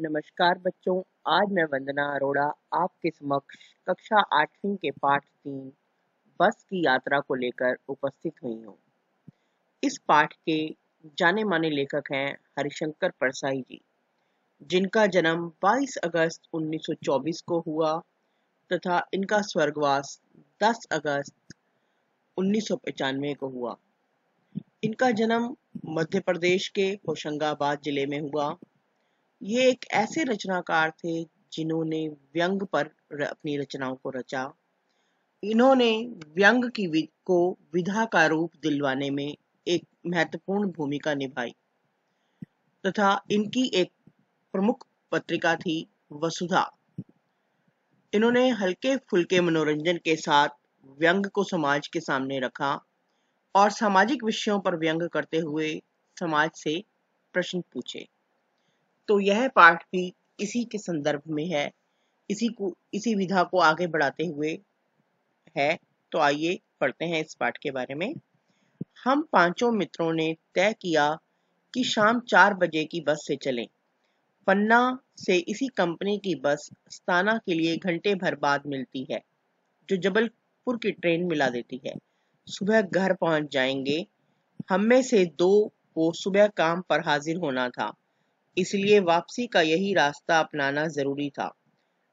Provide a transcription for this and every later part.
नमस्कार बच्चों आज मैं वंदना अरोड़ा आपके समक्ष कक्षा आठवीं के पाठ तीन बस की यात्रा को लेकर उपस्थित हुई हूँ इस पाठ के जाने माने लेखक हैं हरिशंकर परसाई जी जिनका जन्म 22 अगस्त 1924 को हुआ तथा इनका स्वर्गवास 10 अगस्त उन्नीस को हुआ इनका जन्म मध्य प्रदेश के होशंगाबाद जिले में हुआ ये एक ऐसे रचनाकार थे जिन्होंने व्यंग पर अपनी रचनाओं को रचा इन्होंने व्यंग की वि, को विधा का रूप दिलवाने में एक महत्वपूर्ण भूमिका निभाई तथा इनकी एक प्रमुख पत्रिका थी वसुधा इन्होंने हल्के फुल्के मनोरंजन के साथ व्यंग को समाज के सामने रखा और सामाजिक विषयों पर व्यंग करते हुए समाज से प्रश्न पूछे तो यह पाठ भी इसी के संदर्भ में है इसी को इसी विधा को आगे बढ़ाते हुए है तो आइए पढ़ते हैं इस पाठ के बारे में हम पांचों मित्रों ने तय किया कि शाम चार बजे की बस से चलें पन्ना से इसी कंपनी की बस स्थाना के लिए घंटे भर बाद मिलती है जो जबलपुर की ट्रेन मिला देती है सुबह घर पहुंच जाएंगे हम में से दो को सुबह काम पर हाजिर होना था इसलिए वापसी का यही रास्ता अपनाना जरूरी था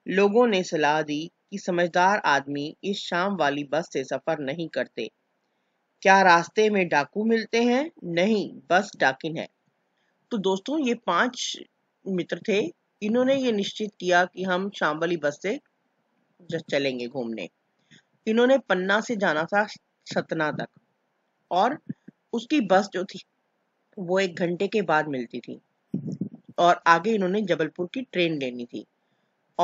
लोगों ने सलाह दी कि समझदार आदमी इस शाम वाली बस से सफर नहीं करते क्या रास्ते में डाकू मिलते हैं नहीं बस डाकिन है तो दोस्तों ये पांच मित्र थे इन्होंने ये निश्चित किया कि हम शाम वाली बस से चलेंगे घूमने इन्होंने पन्ना से जाना था सतना तक और उसकी बस जो थी वो एक घंटे के बाद मिलती थी और आगे इन्होंने जबलपुर की ट्रेन लेनी थी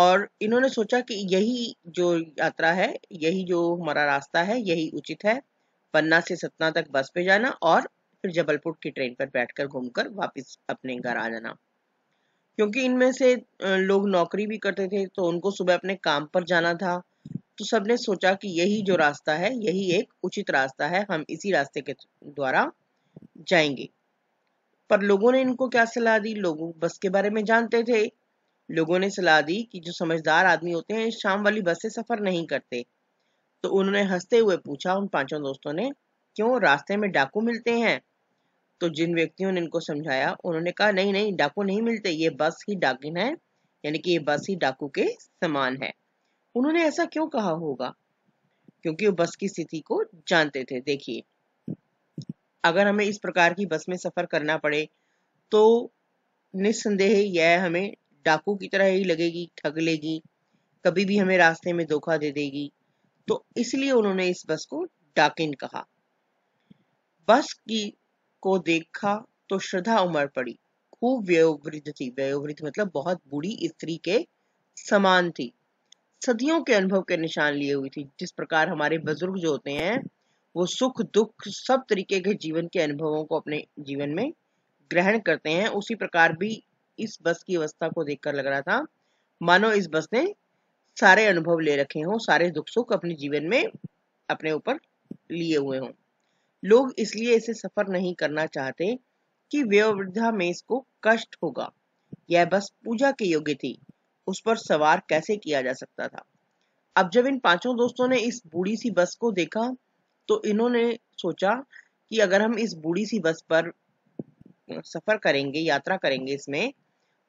और इन्होंने सोचा कि यही जो यात्रा है यही जो हमारा रास्ता है यही उचित है पन्ना से सतना तक बस पे जाना और फिर जबलपुर की ट्रेन पर बैठकर घूमकर वापस अपने घर आ जाना क्योंकि इनमें से लोग नौकरी भी करते थे तो उनको सुबह अपने काम पर जाना था तो सबने सोचा कि यही जो रास्ता है यही एक उचित रास्ता है हम इसी रास्ते के द्वारा जाएंगे पर लोगों ने इनको क्या सलाह दी लोग बस के बारे में जानते थे लोगों ने सलाह दी कि जो समझदार आदमी होते हैं शाम वाली बस से सफर नहीं करते तो उन्होंने हंसते हुए पूछा उन पांचों दोस्तों ने क्यों रास्ते में डाकू मिलते हैं तो जिन व्यक्तियों ने इनको समझाया उन्होंने कहा नहीं नहीं डाकू नहीं मिलते ये बस ही डाकिन है यानी कि ये बस ही डाकू के समान है उन्होंने ऐसा क्यों कहा होगा क्योंकि वो बस की स्थिति को जानते थे देखिए अगर हमें इस प्रकार की बस में सफ़र करना पड़े तो निस्संदेह यह हमें डाकू की तरह ही लगेगी ठग लेगी कभी भी हमें रास्ते में धोखा दे देगी तो इसलिए उन्होंने इस बस को डाकिन कहा बस की को देखा तो श्रद्धा उमड़ पड़ी खूब व्ययोवृद्ध थी व्ययोवृद्ध मतलब बहुत बुढ़ी स्त्री के समान थी सदियों के अनुभव के निशान लिए हुई थी जिस प्रकार हमारे बुजुर्ग जो होते हैं वो सुख दुख सब तरीके के जीवन के अनुभवों को अपने जीवन में ग्रहण करते हैं उसी प्रकार भी इस बस की अवस्था को देखकर लग रहा था मानो इस बस ने सारे अनुभव ले रखे हों सारे दुख सुख अपने जीवन में अपने ऊपर लिए हुए हों लोग इसलिए इसे सफर नहीं करना चाहते कि व्यवृद्धा में इसको कष्ट होगा यह बस पूजा के योग्य थी उस पर सवार कैसे किया जा सकता था अब जब इन पांचों दोस्तों ने इस बूढ़ी सी बस को देखा तो इन्होंने सोचा कि अगर हम इस बूढ़ी सी बस पर सफर करेंगे यात्रा करेंगे इसमें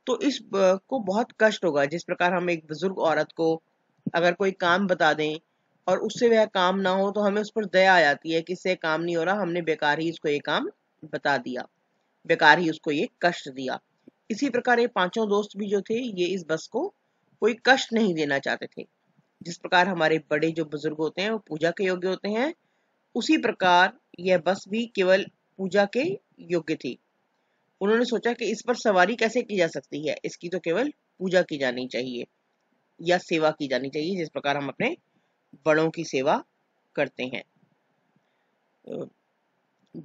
तो इस को बहुत कष्ट होगा जिस प्रकार हम एक बुजुर्ग औरत को अगर कोई काम बता दें और उससे वह काम ना हो तो हमें उस पर दया आ जाती है कि इससे काम नहीं हो रहा हमने बेकार ही उसको ये काम बता दिया बेकार ही उसको ये कष्ट दिया इसी प्रकार ये पांचों दोस्त भी जो थे ये इस बस को कोई कष्ट नहीं देना चाहते थे जिस प्रकार हमारे बड़े जो बुजुर्ग होते हैं वो पूजा के योग्य होते हैं उसी प्रकार यह बस भी केवल पूजा के योग्य थी उन्होंने सोचा कि इस पर सवारी कैसे की जा सकती है इसकी तो केवल पूजा की जानी चाहिए या सेवा की जानी चाहिए जिस प्रकार हम अपने बड़ों की सेवा करते हैं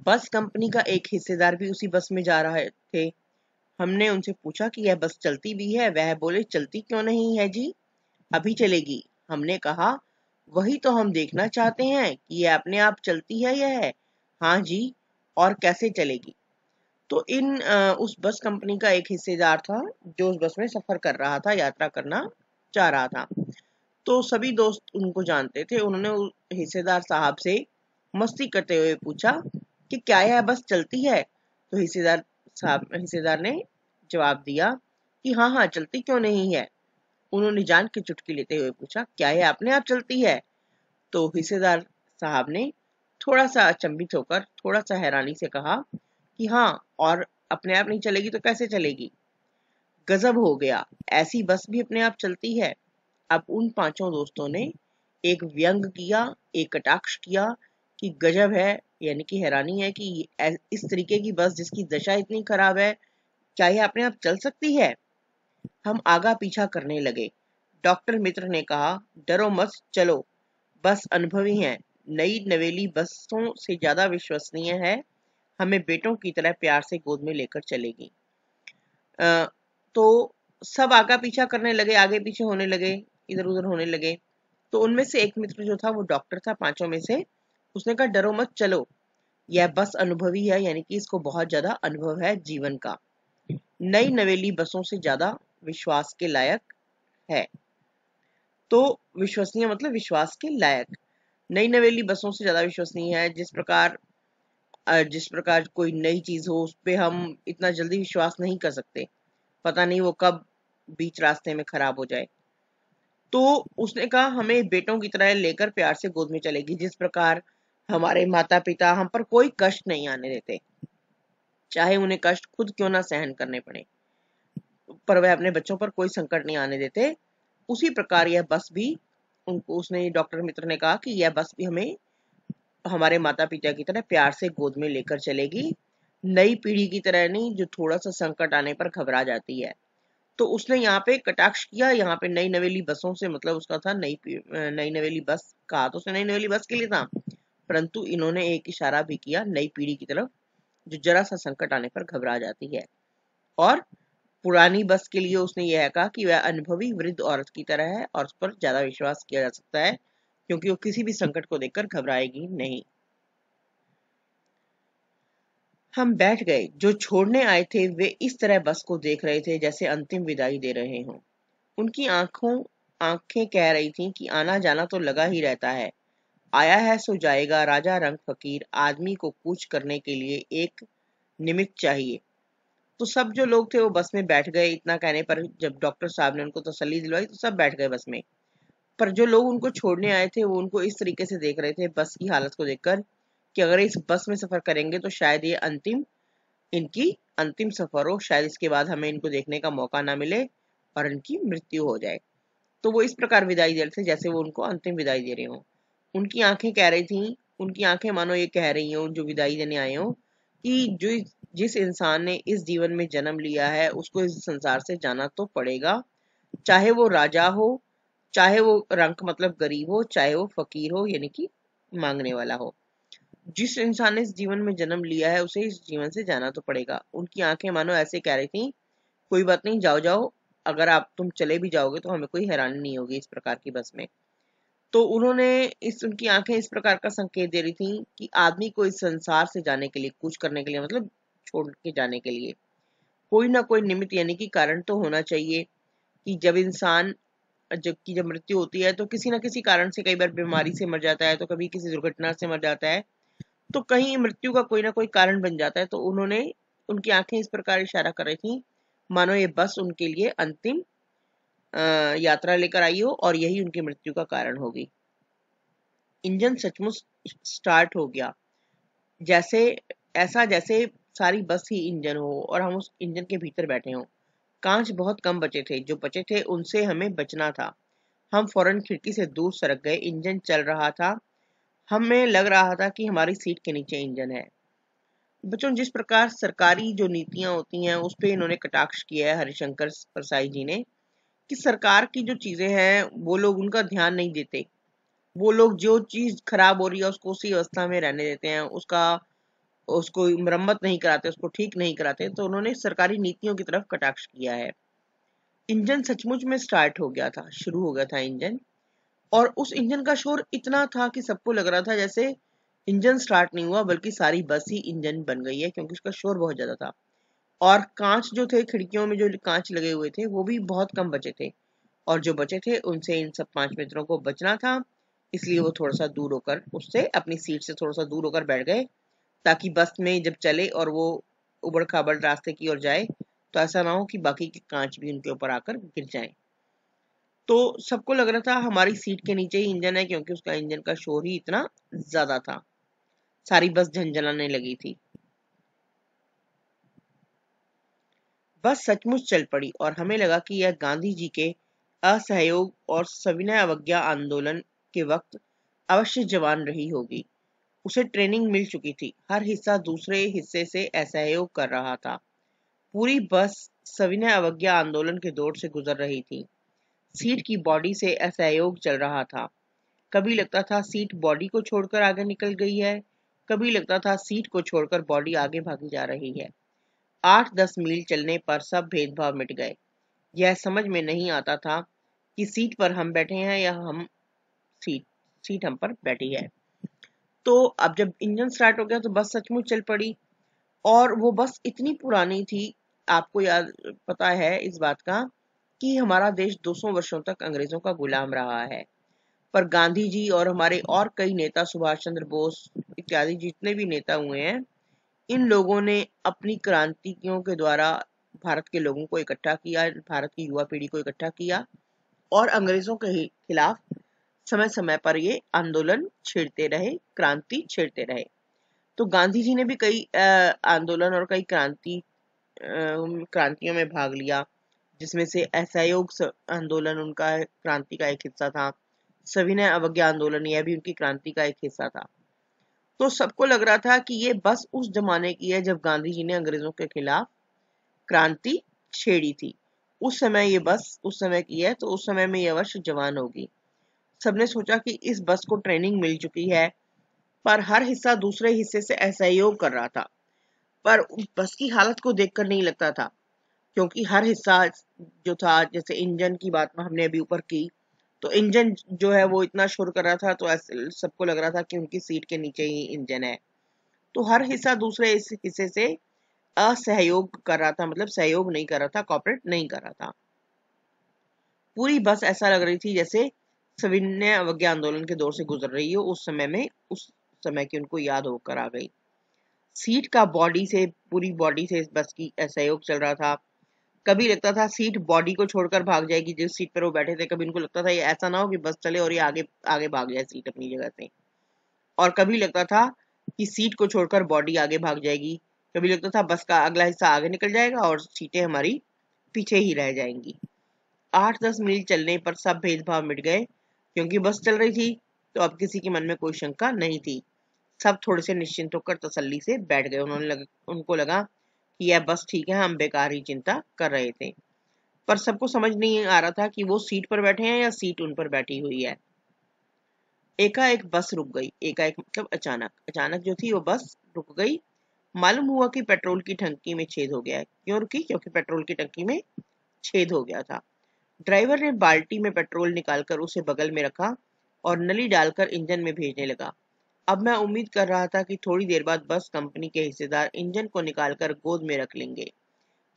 बस कंपनी का एक हिस्सेदार भी उसी बस में जा रहे थे हमने उनसे पूछा कि यह बस चलती भी है वह बोले चलती क्यों नहीं है जी अभी चलेगी हमने कहा वही तो हम देखना चाहते हैं कि ये अपने आप चलती है यह है हाँ जी और कैसे चलेगी तो इन उस बस कंपनी का एक हिस्सेदार था जो उस बस में सफर कर रहा था यात्रा करना चाह रहा था तो सभी दोस्त उनको जानते थे उन्होंने हिस्सेदार साहब से मस्ती करते हुए पूछा कि क्या यह बस चलती है तो हिस्सेदार साहब हिस्सेदार ने जवाब दिया कि हाँ हाँ चलती क्यों नहीं है उन्होंने जान की चुटकी लेते हुए पूछा क्या यह अपने आप चलती है तो हिस्सेदार साहब ने थोड़ा सा अचंभित होकर थोड़ा सा हैरानी से कहा कि हाँ और अपने आप नहीं चलेगी तो कैसे चलेगी गजब हो गया ऐसी बस भी अपने आप चलती है अब उन पांचों दोस्तों ने एक व्यंग किया एक कटाक्ष किया कि गजब है यानी कि हैरानी है कि इस तरीके की बस जिसकी दशा इतनी खराब है क्या यह अपने आप चल सकती है हम आगा पीछा करने लगे डॉक्टर मित्र ने कहा डरो मत चलो बस अनुभवी है नई नवेली बसों से ज्यादा विश्वसनीय है हमें बेटों की तरह प्यार से गोद में लेकर चलेगी आ, तो सब आगा पीछा करने लगे आगे पीछे होने लगे इधर उधर होने लगे तो उनमें से एक मित्र जो था वो डॉक्टर था पांचों में से उसने कहा डरो मत चलो यह बस अनुभवी है यानी कि इसको बहुत ज्यादा अनुभव है जीवन का नई नवेली बसों से ज्यादा विश्वास के लायक है तो विश्वसनीय मतलब विश्वास के लायक नई नवेली बसों से ज़्यादा विश्वसनीय है जिस प्रकार जिस प्रकार कोई नई चीज़ हो उस पर हम इतना जल्दी विश्वास नहीं कर सकते पता नहीं वो कब बीच रास्ते में खराब हो जाए तो उसने कहा हमें बेटों की तरह लेकर प्यार से गोद में चलेगी जिस प्रकार हमारे माता पिता हम पर कोई कष्ट नहीं आने देते चाहे उन्हें कष्ट खुद क्यों ना सहन करने पड़े पर वह अपने बच्चों पर कोई संकट नहीं आने देते उसी प्रकार यह बस भी उनको उसने डॉक्टर मित्र ने कहा कि यह बस भी हमें हमारे माता पिता की तरह प्यार से गोद में लेकर चलेगी नई पीढ़ी की तरह नहीं जो थोड़ा सा संकट आने पर घबरा जाती है तो उसने यहाँ पे कटाक्ष किया यहाँ पे नई नवेली बसों से मतलब उसका था नई नई नवेली बस कहा तो उसने नई नवेली बस के लिए था परंतु इन्होंने एक इशारा भी किया नई पीढ़ी की तरफ जो जरा सा संकट आने पर घबरा जाती है और पुरानी बस के लिए उसने यह कहा कि वह अनुभवी वृद्ध औरत की तरह है और उस पर ज्यादा विश्वास किया जा सकता है क्योंकि वो किसी भी संकट को देखकर घबराएगी नहीं हम बैठ गए जो छोड़ने आए थे वे इस तरह बस को देख रहे थे जैसे अंतिम विदाई दे रहे हों उनकी आंखों आंखें कह रही थीं कि आना जाना तो लगा ही रहता है आया है सो जाएगा राजा रंग फकीर आदमी को कूच करने के लिए एक निमित्त चाहिए तो सब जो लोग थे वो बस में बैठ गए इतना कहने पर जब डॉक्टर साहब ने उनको तसली दिलवाई तो सब बैठ गए बस में पर जो लोग उनको छोड़ने आए थे वो उनको इस तरीके से देख रहे थे बस की हालत को देखकर कि अगर इस बस में सफर करेंगे तो शायद ये अंतिम इनकी अंतिम सफर हो शायद इसके बाद हमें इनको देखने का मौका ना मिले और इनकी मृत्यु हो जाए तो वो इस प्रकार विदाई दे रहे थे जैसे वो उनको अंतिम विदाई दे रहे हो उनकी आंखें कह रही थी उनकी आंखें मानो ये कह रही हो जो विदाई देने आए हो कि जो जिस इंसान ने इस जीवन में जन्म लिया है उसको इस संसार से जाना तो पड़ेगा चाहे वो राजा हो चाहे वो रंक मतलब गरीब हो चाहे वो फकीर हो यानी कि मांगने वाला हो जिस इंसान ने इस जीवन में जन्म लिया है उसे इस जीवन से जाना तो पड़ेगा उनकी आंखें मानो ऐसे कह रही थी कोई बात नहीं जाओ जाओ अगर आप तुम चले भी जाओगे तो हमें कोई हैरानी नहीं होगी इस प्रकार की बस में तो उन्होंने इस उनकी आंखें इस प्रकार का संकेत दे रही थी कि आदमी को इस संसार से जाने के लिए कुछ करने के लिए मतलब छोड़ के जाने के लिए कोई ना कोई निमित्त यानी कि कारण तो होना चाहिए कि जब इंसान जब की जब मृत्यु होती है तो किसी ना किसी कारण से कई बार बीमारी से मर जाता है तो कभी किसी दुर्घटना से मर जाता है तो कहीं मृत्यु का कोई ना कोई कारण बन जाता है तो उन्होंने उनकी आंखें इस प्रकार इशारा कर रही थी मानो ये बस उनके लिए अंतिम यात्रा लेकर आई हो और यही उनकी मृत्यु का कारण होगी इंजन सचमुच स्टार्ट हो गया जैसे ऐसा जैसे सारी बस ही इंजन हो और हम उस इंजन के भीतर बैठे हों कांच बहुत कम बचे थे जो बचे थे उनसे हमें बचना था हम फौरन खिड़की से दूर सरक गए इंजन चल रहा था हमें लग रहा था कि हमारी सीट के नीचे इंजन है बच्चों जिस प्रकार सरकारी जो नीतियां होती हैं उस पर इन्होंने कटाक्ष किया है हरिशंकर परसाई जी ने कि सरकार की जो चीज़ें हैं वो लोग उनका ध्यान नहीं देते वो लोग जो चीज़ खराब हो रही है उसको उसी अवस्था में रहने देते हैं उसका उसको मरम्मत नहीं कराते उसको ठीक नहीं कराते तो उन्होंने सरकारी नीतियों की तरफ कटाक्ष किया है इंजन सचमुच में स्टार्ट हो गया था शुरू हो गया था इंजन और उस इंजन का शोर इतना था कि सबको लग रहा था जैसे इंजन स्टार्ट नहीं हुआ बल्कि सारी बस ही इंजन बन गई है क्योंकि उसका शोर बहुत ज़्यादा था और कांच जो थे खिड़कियों में जो कांच लगे हुए थे वो भी बहुत कम बचे थे और जो बचे थे उनसे इन सब पांच मित्रों को बचना था इसलिए वो थोड़ा सा दूर होकर उससे अपनी सीट से थोड़ा सा दूर होकर बैठ गए ताकि बस में जब चले और वो उबड़ खाबड़ रास्ते की ओर जाए तो ऐसा ना हो कि बाकी के कांच भी उनके ऊपर आकर गिर जाए तो सबको लग रहा था हमारी सीट के नीचे ही इंजन है क्योंकि उसका इंजन का शोर ही इतना ज्यादा था सारी बस झंझलाने लगी थी बस सचमुच चल पड़ी और हमें लगा कि यह गांधी जी के असहयोग और सविनय अवज्ञा आंदोलन के वक्त अवश्य जवान रही होगी उसे ट्रेनिंग मिल चुकी थी हर हिस्सा दूसरे हिस्से से असहयोग कर रहा था पूरी बस सविनय अवज्ञा आंदोलन के दौर से गुजर रही थी सीट की बॉडी से असहयोग चल रहा था कभी लगता था सीट बॉडी को छोड़कर आगे निकल गई है कभी लगता था सीट को छोड़कर बॉडी आगे भागी जा रही है आठ दस मील चलने पर सब भेदभाव मिट गए यह समझ में नहीं आता था कि सीट पर हम बैठे हैं या हम सीट सीट हम पर बैठी है तो अब जब इंजन स्टार्ट हो गया तो बस सचमुच चल पड़ी और वो बस इतनी पुरानी थी आपको याद पता है इस बात का कि हमारा देश 200 वर्षों तक अंग्रेजों का गुलाम रहा है पर गांधी जी और हमारे और कई नेता सुभाष चंद्र बोस इत्यादि जितने भी नेता हुए हैं इन लोगों ने अपनी क्रांतियों के द्वारा भारत के लोगों को इकट्ठा किया भारत की युवा पीढ़ी को इकट्ठा किया और अंग्रेजों के खिलाफ समय समय पर ये आंदोलन छेड़ते रहे क्रांति छेड़ते रहे तो गांधी जी ने भी कई आंदोलन और कई क्रांति क्रांतियों में भाग लिया जिसमें से असहयोग आंदोलन उनका क्रांति का एक हिस्सा था सविनय अवज्ञा आंदोलन यह भी उनकी क्रांति का एक हिस्सा था तो सबको लग रहा था कि ये बस उस जमाने की है जब गांधी जी ने अंग्रेजों के खिलाफ क्रांति छेड़ी थी उस समय ये बस उस समय की है तो उस समय में ये अवश्य जवान होगी सबने सोचा कि इस बस को ट्रेनिंग मिल चुकी है पर हर हिस्सा दूसरे हिस्से से असहयोग कर रहा था पर बस की हालत को देखकर नहीं लगता था क्योंकि हर हिस्सा जो था जैसे इंजन की बात हमने अभी ऊपर की तो इंजन जो है वो इतना शोर कर रहा था तो सबको लग रहा था कि उनकी सीट के नीचे ही इंजन है तो हर हिस्सा दूसरे इस हिस्से से असहयोग कर रहा था मतलब सहयोग नहीं कर रहा था कॉपरेट नहीं कर रहा था पूरी बस ऐसा लग रही थी जैसे सविनय अवज्ञा आंदोलन के दौर से गुजर रही है उस समय में उस समय की उनको याद होकर आ गई सीट का बॉडी से पूरी बॉडी से इस बस की सहयोग चल रहा था कभी लगता था सीट बॉडी को छोड़कर भाग जाएगी जिस सीट पर वो बैठे थे कभी उनको लगता था ये ऐसा ना हो कि बस चले और ये आगे आगे भाग जाए सीट अपनी जगह से और कभी लगता था कि सीट को छोड़कर बॉडी आगे भाग जाएगी कभी लगता था बस का अगला हिस्सा आगे निकल जाएगा और सीटें हमारी पीछे ही रह जाएंगी आठ दस मील चलने पर सब भेदभाव मिट गए क्योंकि बस चल रही थी तो अब किसी के मन में कोई शंका नहीं थी सब थोड़े से निश्चिंत होकर तसल्ली से बैठ गए उन्होंने लग, उनको लगा कि यह बस ठीक है हम बेकार ही चिंता कर रहे थे पर सबको समझ नहीं आ रहा था कि वो सीट पर बैठे हैं या सीट उन पर बैठी हुई है एकाएक बस रुक गई एकाएक मतलब अचानक अचानक जो थी वो बस रुक गई मालूम हुआ कि पेट्रोल की टंकी में छेद हो गया है क्यों रुकी क्योंकि पेट्रोल की टंकी में छेद हो गया था ड्राइवर ने बाल्टी में पेट्रोल निकालकर उसे बगल में रखा और नली डालकर इंजन में भेजने लगा अब मैं उम्मीद कर रहा था कि थोड़ी देर बाद बस कंपनी के हिस्सेदार इंजन को निकालकर गोद में रख लेंगे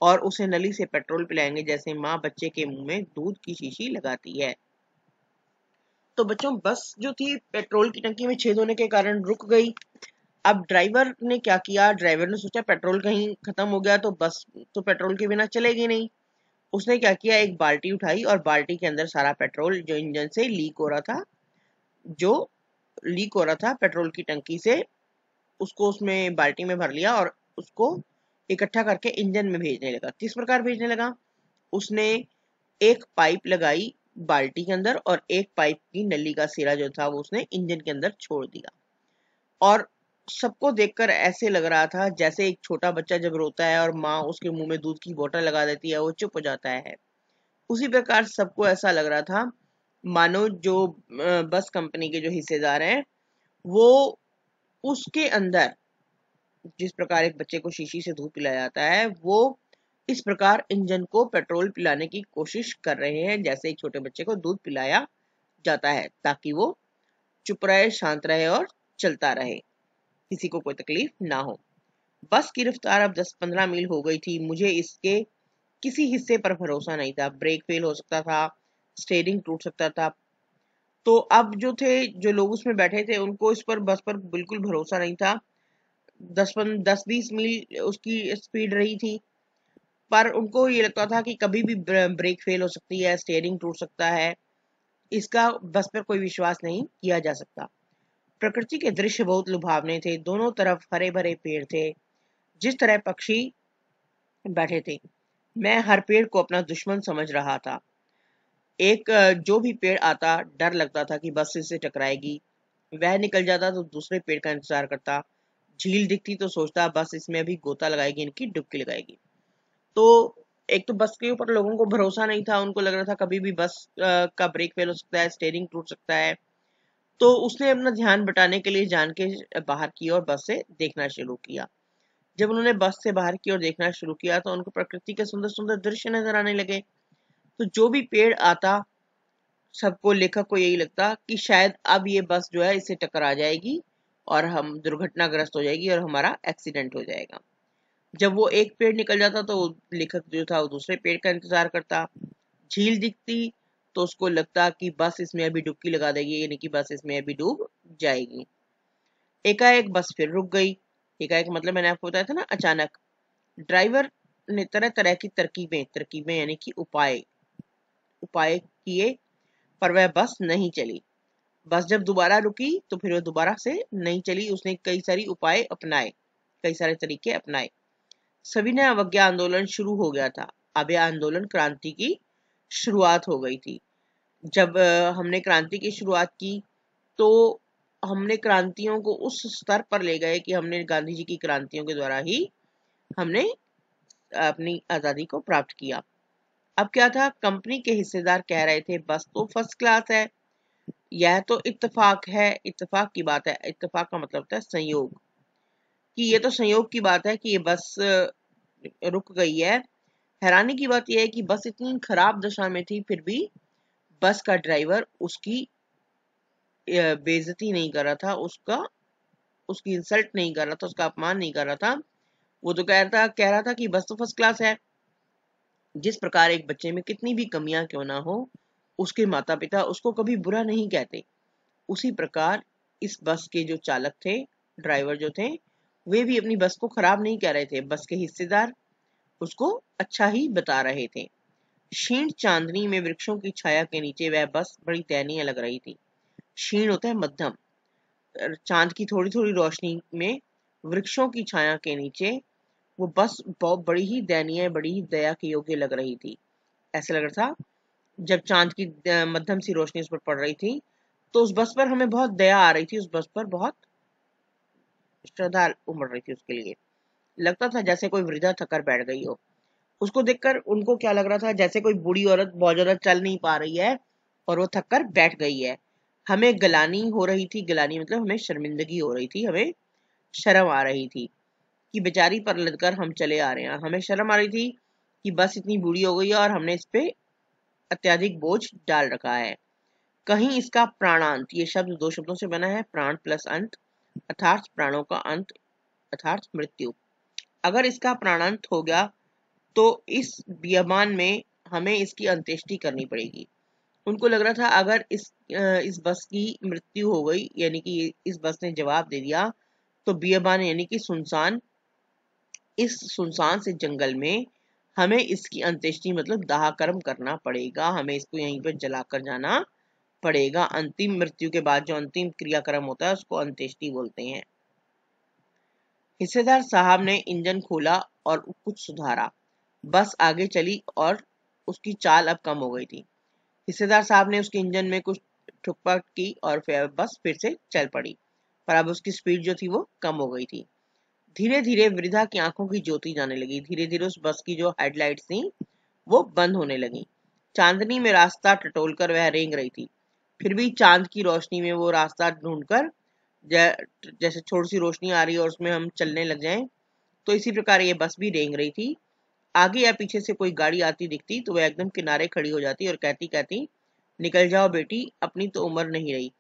और उसे नली से पेट्रोल पिलाएंगे जैसे माँ बच्चे के मुंह में दूध की शीशी लगाती है तो बच्चों बस जो थी पेट्रोल की टंकी में छेद होने के कारण रुक गई अब ड्राइवर ने क्या किया ड्राइवर ने सोचा पेट्रोल कहीं खत्म हो गया तो बस तो पेट्रोल के बिना चलेगी नहीं उसने क्या किया एक बाल्टी उठाई और बाल्टी के अंदर सारा पेट्रोल जो इंजन से लीक हो रहा था जो लीक हो रहा था पेट्रोल की टंकी से उसको उसमें बाल्टी में भर लिया और उसको इकट्ठा करके इंजन में भेजने लगा किस प्रकार भेजने लगा उसने एक पाइप लगाई बाल्टी के अंदर और एक पाइप की नली का सिरा जो था वो उसने इंजन के अंदर छोड़ दिया और सबको देखकर ऐसे लग रहा था जैसे एक छोटा बच्चा जब रोता है और माँ उसके मुंह में दूध की बोतल लगा देती है वो चुप हो जाता है उसी प्रकार सबको ऐसा लग रहा था मानो जो बस कंपनी के जो हिस्सेदार हैं वो उसके अंदर जिस प्रकार एक बच्चे को शीशी से दूध पिलाया जाता है वो इस प्रकार इंजन को पेट्रोल पिलाने की कोशिश कर रहे हैं जैसे एक छोटे बच्चे को दूध पिलाया जाता है ताकि वो चुप रहे शांत रहे और चलता रहे किसी को कोई तकलीफ ना हो बस की रफ्तार अब 10-15 मील हो गई थी मुझे इसके किसी हिस्से पर भरोसा नहीं था ब्रेक फेल हो सकता था स्टेयरिंग टूट सकता था तो अब जो थे जो लोग उसमें बैठे थे उनको इस पर बस पर बिल्कुल भरोसा नहीं था दस दस बीस मील उसकी स्पीड रही थी पर उनको ये लगता था कि कभी भी ब्रेक फेल हो सकती है स्टेयरिंग टूट सकता है इसका बस पर कोई विश्वास नहीं किया जा सकता प्रकृति के दृश्य बहुत लुभावने थे दोनों तरफ हरे भरे पेड़ थे जिस तरह पक्षी बैठे थे मैं हर पेड़ को अपना दुश्मन समझ रहा था एक जो भी पेड़ आता डर लगता था कि बस इससे टकराएगी वह निकल जाता तो दूसरे पेड़ का इंतजार करता झील दिखती तो सोचता बस इसमें अभी गोता लगाएगी इनकी डुबकी लगाएगी तो एक तो बस के ऊपर लोगों को भरोसा नहीं था उनको लग रहा था कभी भी बस का ब्रेक फेल हो सकता है स्टेयरिंग टूट सकता है तो उसने अपना ध्यान बटाने के लिए जान के बाहर की और बस से देखना शुरू किया जब उन्होंने बस से बाहर की ओर देखना शुरू किया तो उनको प्रकृति के सुंदर सुंदर दृश्य नजर आने लगे तो जो भी पेड़ आता सबको लेखक को यही लगता कि शायद अब ये बस जो है इसे टकरा जाएगी और हम दुर्घटनाग्रस्त हो जाएगी और हमारा एक्सीडेंट हो जाएगा जब वो एक पेड़ निकल जाता तो लेखक जो था वो दूसरे पेड़ का इंतजार करता झील दिखती तो उसको लगता कि बस इसमें अभी डुबकी लगा देगी यानी कि बस इसमें अभी डूब जाएगी एकाएक बस फिर रुक गई एकाएक मतलब मैंने आपको बताया था ना अचानक ड्राइवर ने तरह तरह की तरकीबें तरकीबें यानी कि उपाय उपाय किए पर वह बस नहीं चली बस जब दोबारा रुकी तो फिर वह दोबारा से नहीं चली उसने कई सारी उपाय अपनाए कई सारे तरीके अपनाए सभी ने अवज्ञा आंदोलन शुरू हो गया था अब यह आंदोलन क्रांति की शुरुआत हो गई थी जब हमने क्रांति की शुरुआत की तो हमने क्रांतियों को उस स्तर पर ले गए कि हमने गांधी जी की क्रांतियों के द्वारा ही हमने अपनी आज़ादी को प्राप्त किया अब क्या था कंपनी के हिस्सेदार कह रहे थे बस तो फर्स्ट क्लास है यह तो इत्तफाक है इत्तफाक की बात है इत्तफाक का मतलब होता है संयोग कि ये तो संयोग की बात है कि ये बस रुक गई है हैरानी की बात यह है कि बस इतनी खराब दशा में थी फिर भी बस का ड्राइवर उसकी बेजती नहीं कर रहा था उसका उसकी इंसल्ट नहीं कर रहा था उसका अपमान नहीं कर रहा था वो तो कह रहा था कह रहा था कि बस तो फर्स्ट क्लास है जिस प्रकार एक बच्चे में कितनी भी कमियां क्यों ना हो उसके माता पिता उसको कभी बुरा नहीं कहते उसी प्रकार इस बस के जो चालक थे ड्राइवर जो थे वे भी अपनी बस को खराब नहीं कह रहे थे बस के हिस्सेदार उसको अच्छा ही बता रहे थे क्षीण चांदनी में वृक्षों की छाया के नीचे वह बस बड़ी दयनीय लग रही थी क्षीण होता है मध्यम चांद की थोड़ी थोड़ी रोशनी में वृक्षों की छाया के नीचे वो बस बहुत बड़ी ही दयनीय बड़ी ही दया के योग्य लग रही थी ऐसा लग रहा था जब चांद की मध्यम सी रोशनी उस पर पड़ रही थी तो उस बस पर हमें बहुत दया आ रही थी उस बस पर बहुत श्रद्धा उमड़ रही थी उसके लिए लगता था जैसे कोई वृद्धा थकर बैठ गई हो उसको देखकर उनको क्या लग रहा था जैसे कोई बूढ़ी औरत बहुत ज्यादा चल नहीं पा रही है और वो थककर बैठ गई है हमें गलानी हो रही थी गलानी मतलब हमें शर्मिंदगी हो रही थी हमें शर्म आ रही थी कि बेचारी पर लदकर हम चले आ रहे हैं हमें शर्म आ रही थी कि बस इतनी बूढ़ी हो गई है और हमने इस पे अत्याधिक बोझ डाल रखा है कहीं इसका प्राणांत ये शब्द दो शब्दों से बना है प्राण प्लस अंत अर्थार्थ प्राणों का अंत अर्थार्थ मृत्यु अगर इसका प्राणांत हो गया तो इस बियाबान में हमें इसकी अंत्येष्टि करनी पड़ेगी उनको लग रहा था अगर इस इस बस की मृत्यु हो गई यानी कि इस बस ने जवाब दे दिया तो बियाबान यानी कि सुनसान इस सुनसान से जंगल में हमें इसकी अंत्येष्टि मतलब दाह कर्म करना पड़ेगा हमें इसको यहीं पर जलाकर जाना पड़ेगा अंतिम मृत्यु के बाद जो अंतिम क्रियाक्रम होता है उसको अंत्येष्टि बोलते हैं हिस्सेदार साहब ने इंजन खोला और कुछ सुधारा बस आगे चली और उसकी चाल अब कम हो गई थी हिस्सेदार साहब ने उसके इंजन में कुछ ठुकपट की और फिर बस फिर से चल पड़ी पर अब उसकी स्पीड जो थी वो कम हो गई थी धीरे धीरे वृद्धा की आंखों की ज्योति जाने लगी धीरे धीरे उस बस की जो हेडलाइट थी वो बंद होने लगी चांदनी में रास्ता टटोल कर वह रेंग रही थी फिर भी चांद की रोशनी में वो रास्ता ढूंढकर जैसे छोटी सी रोशनी आ रही है और उसमें हम चलने लग जाएं तो इसी प्रकार ये बस भी रेंग रही थी आगे या पीछे से कोई गाड़ी आती दिखती तो वह एकदम किनारे खड़ी हो जाती और कहती कहती निकल जाओ बेटी अपनी तो उम्र नहीं रही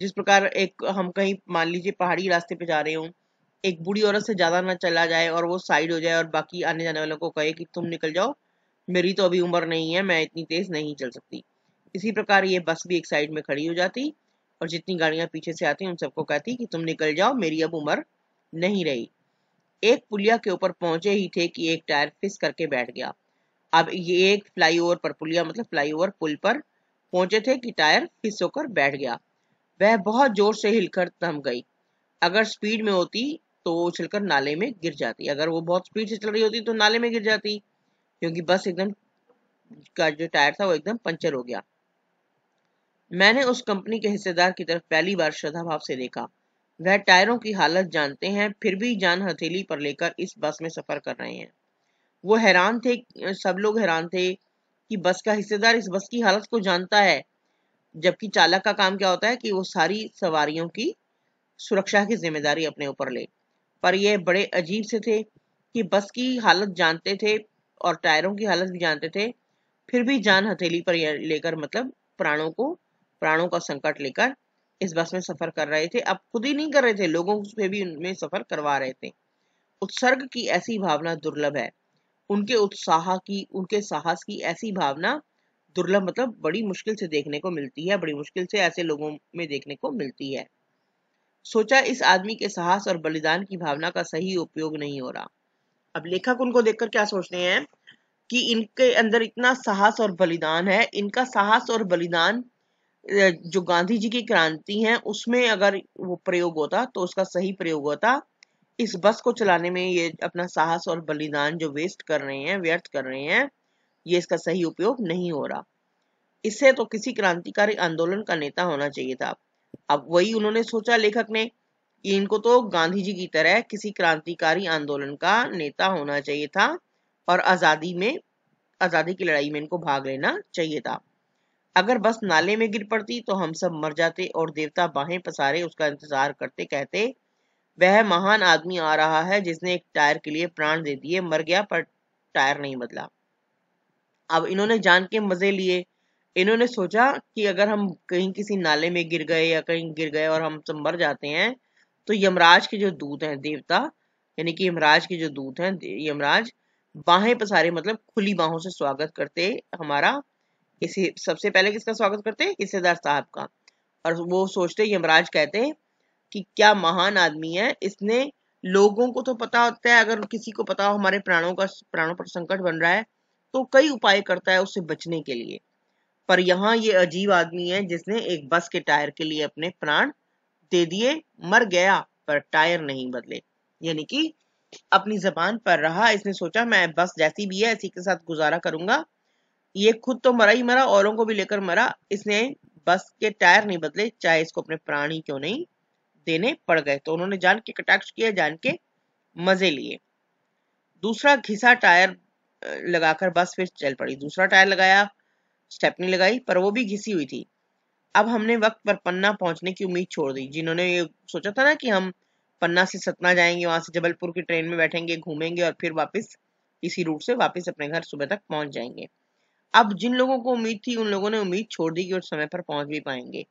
जिस प्रकार एक हम कहीं मान लीजिए पहाड़ी रास्ते पे जा रहे हो एक बुढ़ी औरत से ज़्यादा ना चला जाए और वो साइड हो जाए और बाकी आने जाने वालों को कहे कि तुम निकल जाओ मेरी तो अभी उम्र नहीं है मैं इतनी तेज़ नहीं चल सकती इसी प्रकार ये बस भी एक साइड में खड़ी हो जाती और जितनी गाड़ियां पीछे से आती उन सबको कहती कि तुम निकल जाओ मेरी अब उम्र नहीं रही एक पुलिया के ऊपर पहुंचे ही थे कि एक टायर फिस करके बैठ गया अब ये एक फ्लाईओवर पर पुलिया मतलब फ्लाईओवर पुल पर पहुंचे थे कि टायर फिस होकर बैठ गया वह बहुत जोर से हिलकर थम गई अगर स्पीड में होती तो उछलकर नाले में गिर जाती अगर वो बहुत स्पीड से चल रही होती तो नाले में गिर जाती क्योंकि बस एकदम का जो टायर था वो एकदम पंचर हो गया मैंने उस कंपनी के हिस्सेदार की तरफ पहली बार श्रद्धा भाव से देखा वह टायरों की हालत जानते हैं फिर भी जान हथेली पर लेकर इस बस में सफर कर रहे हैं वो हैरान थे सब लोग हैरान थे कि बस का हिस्सेदार इस बस की हालत को जानता है जबकि चालक का काम क्या होता है कि वो सारी सवारियों की सुरक्षा की जिम्मेदारी अपने ऊपर ले पर यह बड़े अजीब से थे कि बस की हालत जानते थे और टायरों की हालत भी जानते थे फिर भी जान हथेली पर लेकर मतलब प्राणों को प्राणों का संकट लेकर इस बस में सफर कर रहे थे अब खुद ही नहीं कर रहे थे लोगों से भी उनमें सफर करवा रहे थे उत्सर्ग की ऐसी भावना दुर्लभ है उनके उत्साह की उनके साहस की ऐसी भावना दुर्लभ मतलब बड़ी मुश्किल से देखने को मिलती है बड़ी मुश्किल से ऐसे लोगों में देखने को मिलती है सोचा इस आदमी के साहस और बलिदान की भावना का सही उपयोग नहीं हो रहा अब लेखक उनको देखकर क्या सोचते हैं कि इनके अंदर इतना साहस और बलिदान है इनका साहस और बलिदान जो गांधी जी की क्रांति है उसमें अगर वो प्रयोग होता तो उसका सही प्रयोग होता इस बस को चलाने में ये अपना साहस और बलिदान जो वेस्ट कर रहे हैं व्यर्थ कर रहे हैं ये इसका सही उपयोग नहीं हो रहा इससे तो किसी क्रांतिकारी आंदोलन का नेता होना चाहिए था अब वही उन्होंने सोचा लेखक ने कि इनको तो गांधी जी की तरह किसी क्रांतिकारी आंदोलन का नेता होना चाहिए था और आजादी में आजादी की लड़ाई में इनको भाग लेना चाहिए था अगर बस नाले में गिर पड़ती तो हम सब मर जाते और देवता बाहें पसारे उसका इंतजार करते कहते वह महान आदमी आ रहा है जिसने एक टायर के लिए प्राण दे दिए मर गया पर टायर नहीं बदला अब इन्होंने जान के मजे लिए इन्होंने सोचा कि अगर हम कहीं किसी नाले में गिर गए या कहीं गिर गए और हम सब मर जाते हैं तो यमराज के जो दूत हैं देवता यानी कि यमराज के जो दूत हैं यमराज बाहें पसारे मतलब खुली बाहों से स्वागत करते हमारा किसी सबसे पहले किसका स्वागत करते हैं हिस्सेदार साहब का और वो सोचते यमराज कहते हैं कि क्या महान आदमी है इसने लोगों को तो पता होता है अगर किसी को पता हो हमारे प्राणों का प्राणों पर संकट बन रहा है तो कई उपाय करता है उससे बचने के लिए पर यहाँ ये अजीब आदमी है जिसने एक बस के टायर के लिए अपने प्राण दे दिए मर गया पर टायर नहीं बदले यानी कि अपनी जबान पर रहा इसने सोचा मैं बस जैसी भी है इसी के साथ गुजारा करूंगा ये खुद तो मरा ही मरा औरों को भी लेकर मरा इसने बस के टायर नहीं बदले चाहे इसको अपने प्राणी क्यों नहीं देने पड़ गए तो उन्होंने जान के कटाक्ष किया जान के मजे लिए दूसरा घिसा टायर लगाकर बस फिर चल पड़ी दूसरा टायर लगाया स्टेपनी लगाई पर वो भी घिसी हुई थी अब हमने वक्त पर पन्ना पहुंचने की उम्मीद छोड़ दी जिन्होंने ये सोचा था ना कि हम पन्ना से सतना जाएंगे वहां से जबलपुर की ट्रेन में बैठेंगे घूमेंगे और फिर वापस इसी रूट से वापस अपने घर सुबह तक पहुंच जाएंगे अब जिन लोगों को उम्मीद थी उन लोगों ने उम्मीद छोड़ दी कि वो समय पर पहुंच भी पाएंगे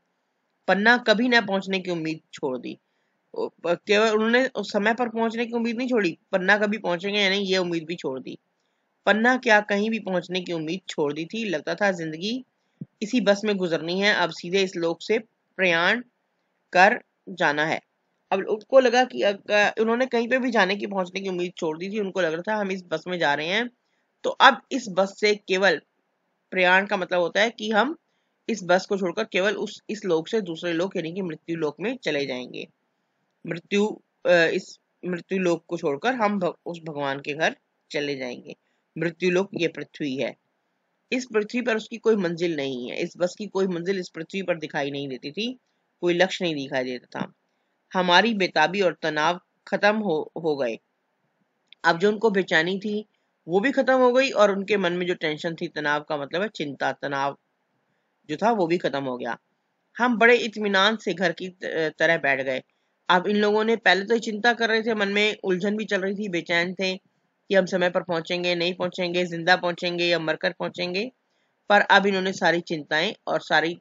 पन्ना कभी ना पहुंचने की उम्मीद छोड़ दी केवल उन्होंने समय पर पहुंचने की उम्मीद नहीं छोड़ी पन्ना कभी पहुंचेंगे या नहीं ये उम्मीद भी छोड़ दी पन्ना क्या कहीं भी पहुंचने की उम्मीद छोड़ दी थी लगता था जिंदगी इसी बस में गुजरनी है अब सीधे इस लोक से प्रयाण कर जाना है अब उनको लगा कि उन्होंने कहीं पे भी जाने की पहुंचने की उम्मीद छोड़ दी थी उनको लग रहा था हम इस बस में जा रहे हैं तो अब इस बस से केवल प्रयाण का मतलब होता है कि हम इस बस को छोड़कर केवल उस इस लोक से दूसरे लोक यानी कि मृत्यु लोक में चले जाएंगे मृत्यु इस मृत्यु लोक को छोड़कर हम भग, उस भगवान के घर चले जाएंगे मृत्यु लोक ये पृथ्वी है इस पृथ्वी पर उसकी कोई मंजिल नहीं है इस बस की कोई मंजिल इस पृथ्वी पर दिखाई नहीं देती थी कोई लक्ष्य नहीं दिखाई देता था हमारी बेताबी और तनाव खत्म हो हो गए अब जो उनको बेचैनी थी वो भी खत्म हो गई और उनके मन में जो टेंशन थी तनाव का मतलब है चिंता तनाव जो था वो भी खत्म हो गया हम बड़े इतमान से घर की तरह बैठ गए अब इन लोगों ने पहले तो चिंता कर रहे थे मन में उलझन भी चल रही थी बेचैन थे कि हम समय पर पहुंचेंगे नहीं पहुंचेंगे जिंदा पहुंचेंगे या मरकर पहुंचेंगे पर अब इन्होंने सारी चिंताएं और सारी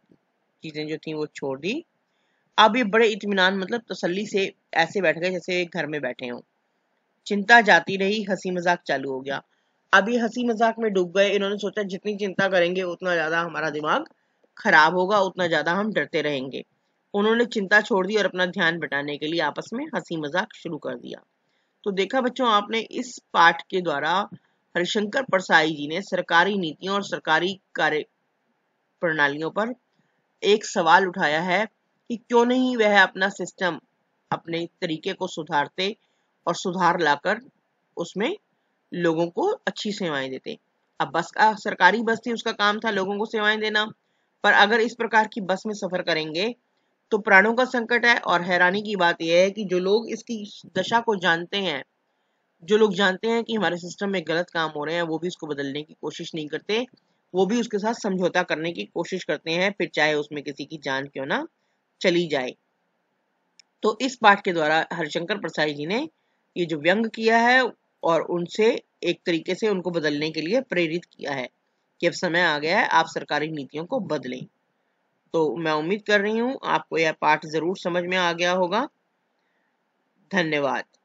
चीजें जो थी वो छोड़ दी अब ये बड़े इतमान मतलब तसली से ऐसे बैठ गए जैसे घर में बैठे हों चिंता जाती रही हंसी मजाक चालू हो गया अभी हंसी मजाक में डूब गए इन्होंने सोचा जितनी चिंता करेंगे उतना ज्यादा हमारा दिमाग खराब होगा उतना ज्यादा हम डरते रहेंगे उन्होंने चिंता छोड़ दी और अपना ध्यान बटाने के लिए आपस में हंसी मजाक शुरू कर दिया तो देखा बच्चों आपने इस पाठ के द्वारा हरिशंकर परसाई जी ने सरकारी नीतियों और सरकारी कार्य प्रणालियों पर एक सवाल उठाया है कि क्यों नहीं वह अपना सिस्टम अपने तरीके को सुधारते और सुधार लाकर उसमें लोगों को अच्छी सेवाएं देते अब बस का सरकारी बस थी उसका काम था लोगों को सेवाएं देना पर अगर इस प्रकार की बस में सफर करेंगे तो प्राणों का संकट है और हैरानी की बात यह है कि जो लोग इसकी दशा को जानते हैं जो लोग जानते हैं कि हमारे सिस्टम में गलत काम हो रहे हैं वो भी इसको बदलने की कोशिश नहीं करते वो भी उसके साथ समझौता करने की कोशिश करते हैं फिर चाहे उसमें किसी की जान क्यों ना चली जाए तो इस पाठ के द्वारा हरिशंकर प्रसाद जी ने ये जो व्यंग किया है और उनसे एक तरीके से उनको बदलने के लिए प्रेरित किया है कि अब समय आ गया है आप सरकारी नीतियों को बदलें तो मैं उम्मीद कर रही हूँ आपको यह पाठ जरूर समझ में आ गया होगा धन्यवाद